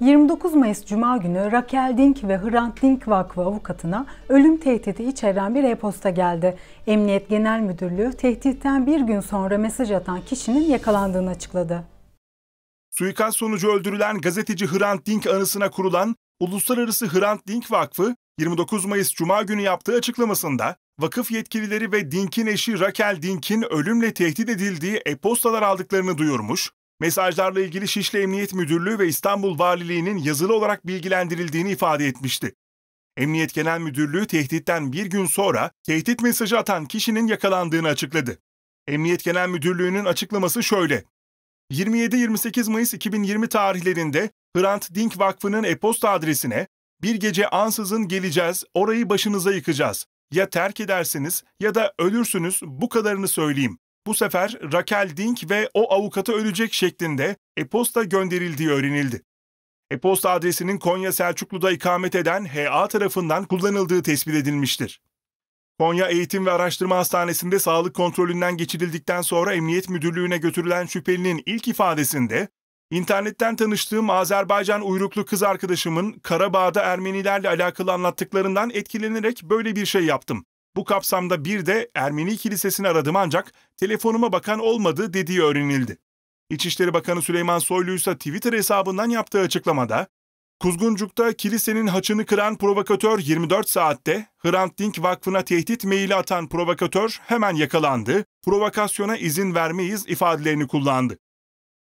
29 Mayıs Cuma günü Raquel Dink ve Hrant Dink Vakfı avukatına ölüm tehdidi içeren bir e-posta geldi. Emniyet Genel Müdürlüğü tehditten bir gün sonra mesaj atan kişinin yakalandığını açıkladı. Suikast sonucu öldürülen gazeteci Hrant Dink anısına kurulan Uluslararası Hrant Dink Vakfı 29 Mayıs Cuma günü yaptığı açıklamasında vakıf yetkilileri ve Dink'in eşi Raquel Dink'in ölümle tehdit edildiği e-postalar aldıklarını duyurmuş, mesajlarla ilgili Şişli Emniyet Müdürlüğü ve İstanbul Valiliği'nin yazılı olarak bilgilendirildiğini ifade etmişti. Emniyet Genel Müdürlüğü tehditten bir gün sonra tehdit mesajı atan kişinin yakalandığını açıkladı. Emniyet Genel Müdürlüğü'nün açıklaması şöyle. 27-28 Mayıs 2020 tarihlerinde Hrant Dink Vakfı'nın e-posta adresine bir gece ansızın geleceğiz, orayı başınıza yıkacağız. Ya terk edersiniz ya da ölürsünüz bu kadarını söyleyeyim. Bu sefer Raquel Dink ve o avukatı ölecek şeklinde e-posta gönderildiği öğrenildi. E-posta adresinin Konya Selçuklu'da ikamet eden HA tarafından kullanıldığı tespit edilmiştir. Konya Eğitim ve Araştırma Hastanesi'nde sağlık kontrolünden geçirildikten sonra Emniyet Müdürlüğü'ne götürülen şüphelinin ilk ifadesinde internetten tanıştığım Azerbaycan uyruklu kız arkadaşımın Karabağ'da Ermenilerle alakalı anlattıklarından etkilenerek böyle bir şey yaptım. Bu kapsamda bir de Ermeni Kilisesi'ni aradım ancak telefonuma bakan olmadı dediği öğrenildi. İçişleri Bakanı Süleyman Soylu ise Twitter hesabından yaptığı açıklamada, Kuzguncuk'ta kilisenin haçını kıran provokatör 24 saatte, Hrant Dink Vakfı'na tehdit maili atan provokatör hemen yakalandı, provokasyona izin vermeyiz ifadelerini kullandı.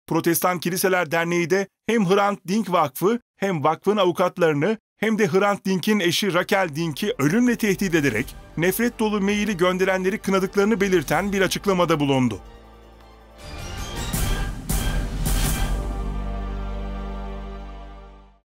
Protestan Kiliseler Derneği de hem Hrant Dink Vakfı hem vakfın avukatlarını hem de Hrant Dink'in eşi Raquel Dink'i ölümle tehdit ederek nefret dolu maili gönderenleri kınadıklarını belirten bir açıklamada bulundu.